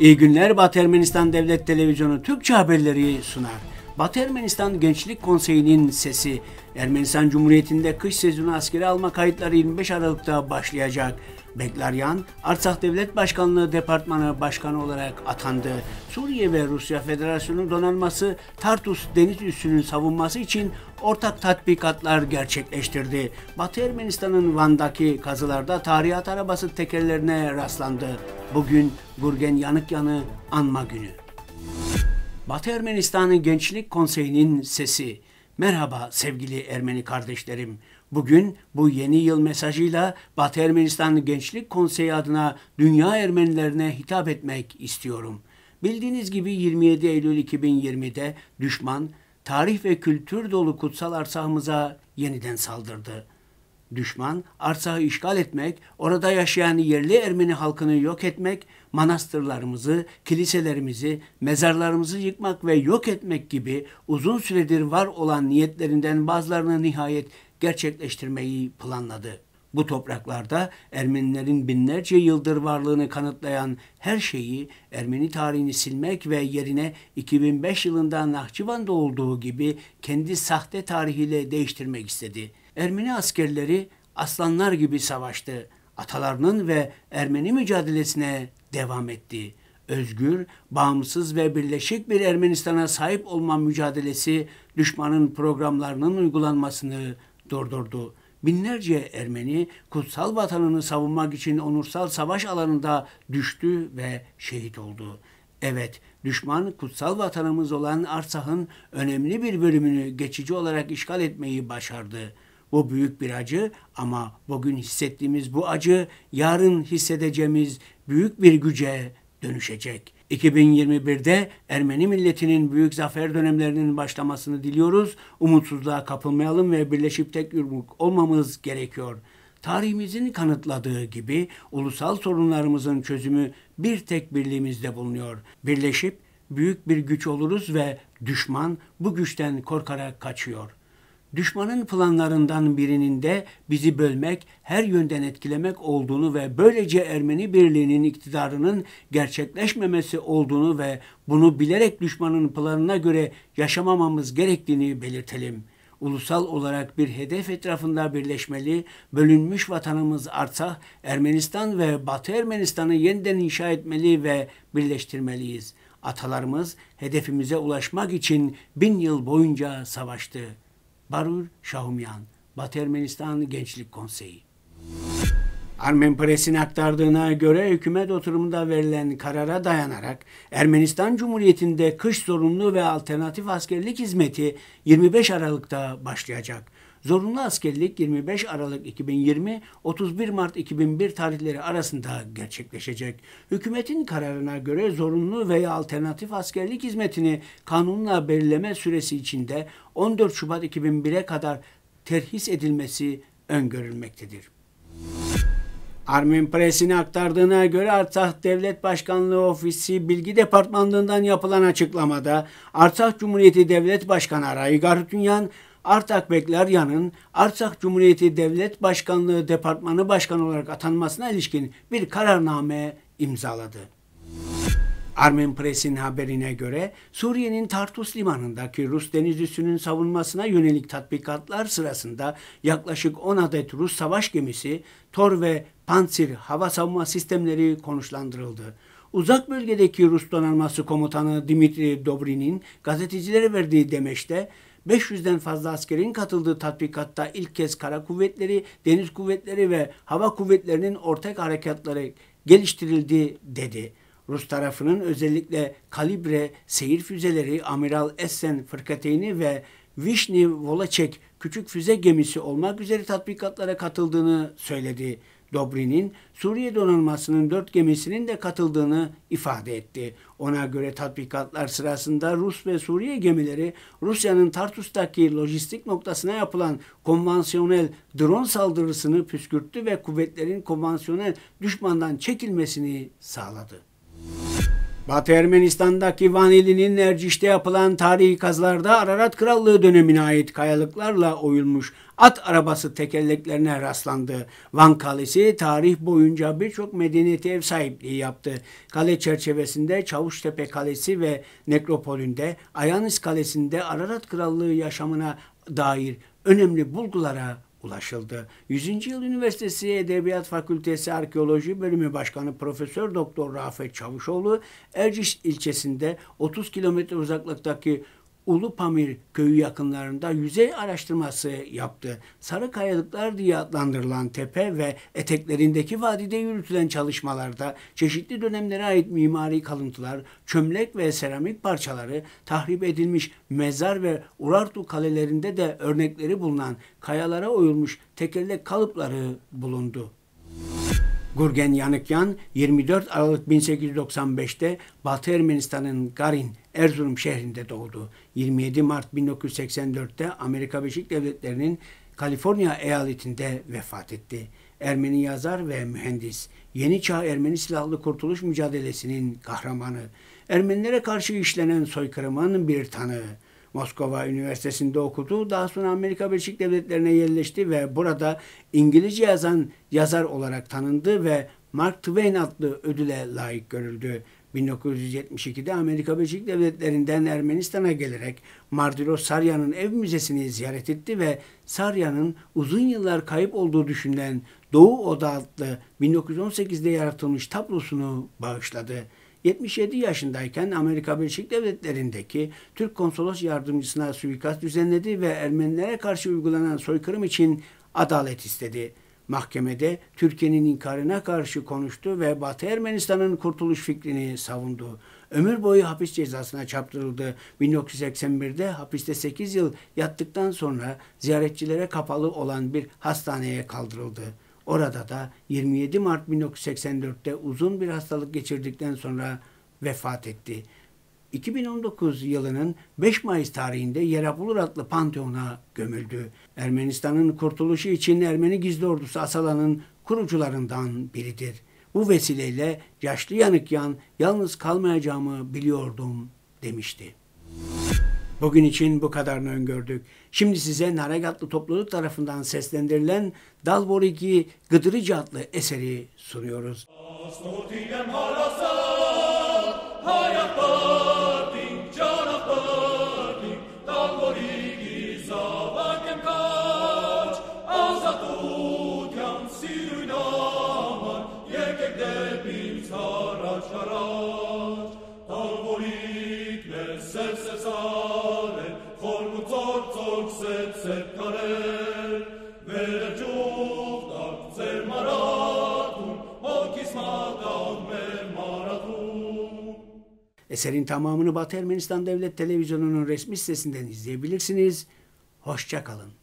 İyi günler Batı Ermenistan Devlet Televizyonu Türkçe haberleri sunar. Batı Ermenistan Gençlik Konseyi'nin sesi Ermenistan Cumhuriyeti'nde kış sezonu askeri alma kayıtları 25 Aralık'ta başlayacak. Beklaryan, Artsakh Devlet Başkanlığı Departmanı Başkanı olarak atandı. Suriye ve Rusya Federasyonu donanması Tartus Deniz Üssü'nün savunması için ortak tatbikatlar gerçekleştirdi. Batı Ermenistan'ın Van'daki kazılarda tarihat arabası tekerlerine rastlandı. Bugün Gurgen Yanıkyan'ı anma günü. Batı Ermenistan'ın Gençlik Konseyi'nin sesi. Merhaba sevgili Ermeni kardeşlerim. Bugün bu yeni yıl mesajıyla Batı Ermenistan Gençlik Konseyi adına dünya Ermenilerine hitap etmek istiyorum. Bildiğiniz gibi 27 Eylül 2020'de düşman tarih ve kültür dolu kutsal arsamıza yeniden saldırdı. Düşman Arsah'ı işgal etmek, orada yaşayan yerli Ermeni halkını yok etmek, manastırlarımızı, kiliselerimizi, mezarlarımızı yıkmak ve yok etmek gibi uzun süredir var olan niyetlerinden bazılarını nihayet gerçekleştirmeyi planladı. Bu topraklarda Ermenilerin binlerce yıldır varlığını kanıtlayan her şeyi Ermeni tarihini silmek ve yerine 2005 yılında Nahçıvan'da olduğu gibi kendi sahte tarihiyle değiştirmek istedi. Ermeni askerleri aslanlar gibi savaştı. Atalarının ve Ermeni mücadelesine devam etti. Özgür, bağımsız ve birleşik bir Ermenistan'a sahip olma mücadelesi düşmanın programlarının uygulanmasını durdurdu. Binlerce Ermeni kutsal vatanını savunmak için onursal savaş alanında düştü ve şehit oldu. Evet, düşman kutsal vatanımız olan Arsah'ın önemli bir bölümünü geçici olarak işgal etmeyi başardı. Bu büyük bir acı ama bugün hissettiğimiz bu acı yarın hissedeceğimiz büyük bir güce dönüşecek. 2021'de Ermeni milletinin büyük zafer dönemlerinin başlamasını diliyoruz. Umutsuzluğa kapılmayalım ve birleşip tek yumruk olmamız gerekiyor. Tarihimizin kanıtladığı gibi ulusal sorunlarımızın çözümü bir tek birliğimizde bulunuyor. Birleşip büyük bir güç oluruz ve düşman bu güçten korkarak kaçıyor. Düşmanın planlarından birinin de bizi bölmek, her yönden etkilemek olduğunu ve böylece Ermeni birliğinin iktidarının gerçekleşmemesi olduğunu ve bunu bilerek düşmanın planına göre yaşamamamız gerektiğini belirtelim. Ulusal olarak bir hedef etrafında birleşmeli, bölünmüş vatanımız Artsakh, Ermenistan ve Batı Ermenistan'ı yeniden inşa etmeli ve birleştirmeliyiz. Atalarımız hedefimize ulaşmak için bin yıl boyunca savaştı. Barur Şahumyan, Batı Ermenistan Gençlik Konseyi. Armen Pres'in aktardığına göre hükümet oturumunda verilen karara dayanarak Ermenistan Cumhuriyeti'nde kış zorunlu ve alternatif askerlik hizmeti 25 Aralık'ta başlayacak. Zorunlu askerlik 25 Aralık 2020 31 Mart 2001 tarihleri arasında gerçekleşecek. Hükümetin kararına göre zorunlu veya alternatif askerlik hizmetini kanunla belirleme süresi içinde 14 Şubat 2001'e kadar terhis edilmesi öngörülmektedir. Armin Press'in aktardığına göre Artsakh Devlet Başkanlığı Ofisi Bilgi Departmanlığından yapılan açıklamada Artsakh Cumhuriyeti Devlet Başkanı Raigar Tünyan, Artak Bekleryan'ın Arsak Cumhuriyeti Devlet Başkanlığı Departmanı Başkanı olarak atanmasına ilişkin bir kararname imzaladı. Armen Press'in haberine göre Suriye'nin Tartus limanındaki Rus denizcüsünün savunmasına yönelik tatbikatlar sırasında yaklaşık 10 adet Rus savaş gemisi, Tor ve Pansir hava savunma sistemleri konuşlandırıldı. Uzak bölgedeki Rus donanması komutanı Dimitri Dobrin'in gazetecilere verdiği demeçte 500'den fazla askerin katıldığı tatbikatta ilk kez kara kuvvetleri, deniz kuvvetleri ve hava kuvvetlerinin ortak harekatları geliştirildi dedi. Rus tarafının özellikle kalibre seyir füzeleri Amiral Essen fırkateyni ve Vishny Volachek küçük füze gemisi olmak üzere tatbikatlara katıldığını söyledi. Dobri'nin Suriye donanmasının dört gemisinin de katıldığını ifade etti. Ona göre tatbikatlar sırasında Rus ve Suriye gemileri Rusya'nın Tartus'taki lojistik noktasına yapılan konvansiyonel drone saldırısını püskürttü ve kuvvetlerin konvansiyonel düşmandan çekilmesini sağladı. Batı Ermenistan'daki Van ilinin Erciş'te yapılan tarihi kazılarda Ararat Krallığı dönemine ait kayalıklarla oyulmuş at arabası tekerleklerine rastlandı. Van Kalesi tarih boyunca birçok medeniyete ev sahipliği yaptı. Kale çerçevesinde Çavuştepe Kalesi ve Nekropolünde Ayanis Kalesi'nde Ararat Krallığı yaşamına dair önemli bulgulara ulaşıldı. 100. Yıl Üniversitesi Edebiyat Fakültesi Arkeoloji Bölümü Başkanı Profesör Doktor Rafet Çavuşoğlu Erciş ilçesinde 30 kilometre uzaklıktaki Ulupamir köyü yakınlarında yüzey araştırması yaptı. Sarı kayalıklar diye adlandırılan tepe ve eteklerindeki vadide yürütülen çalışmalarda çeşitli dönemlere ait mimari kalıntılar, çömlek ve seramik parçaları, tahrip edilmiş mezar ve Urartu kalelerinde de örnekleri bulunan kayalara oyulmuş tekerlek kalıpları bulundu. Gurgen Yanıkyan 24 Aralık 1895'te Batı Ermenistan'ın Garin Erzurum şehrinde doğdu. 27 Mart 1984'te Amerika Birleşik Devletleri'nin Kaliforniya eyaletinde vefat etti. Ermeni yazar ve mühendis. Yeni Çağ Ermeni Silahlı Kurtuluş Mücadelesi'nin kahramanı. Ermenilere karşı işlenen soykırımın bir tanığı. Moskova Üniversitesi'nde okudu. Daha sonra Amerika Birleşik Devletleri'ne yerleşti ve burada İngilizce yazan yazar olarak tanındı ve Mark Twain adlı ödüle layık görüldü. 1972'de Amerika Birleşik Devletleri'nden Ermenistan'a gelerek Mardiros Saryan'ın ev müzesini ziyaret etti ve Saryan'ın uzun yıllar kayıp olduğu düşünülen Doğu Oda adlı 1918'de yaratılmış tablosunu bağışladı. 77 yaşındayken Amerika Birleşik Devletleri'ndeki Türk konsolos yardımcısına suikast düzenledi ve Ermenilere karşı uygulanan soykırım için adalet istedi mahkemede Türkiye'nin inkarına karşı konuştu ve Batı Ermenistan'ın kurtuluş fikrini savundu. Ömür boyu hapis cezasına çarptırıldı. 1981'de hapiste 8 yıl yattıktan sonra ziyaretçilere kapalı olan bir hastaneye kaldırıldı. Orada da 27 Mart 1984'te uzun bir hastalık geçirdikten sonra vefat etti. 2019 yılının 5 Mayıs tarihinde Yerapulur adlı Panteon'a gömüldü. Ermenistan'ın kurtuluşu için Ermeni gizli ordusu Asala'nın kurucularından biridir. Bu vesileyle yaşlı Yanıkyan yalnız kalmayacağımı biliyordum demişti. Bugün için bu kadarını öngördük. Şimdi size Naragatlı topluluk tarafından seslendirilen Dalboriki Gıdırıcı adlı eseri sunuyoruz. separat Armonicle sep sep sale Formutor tor sep sep kare Mere gjuhtak zer maratun O kismatan mer maratun Eserin tamamını Batı Ermenistan Devlet Televizyonu'nun resmi sitesinden izleyebilirsiniz. Hoşçakalın.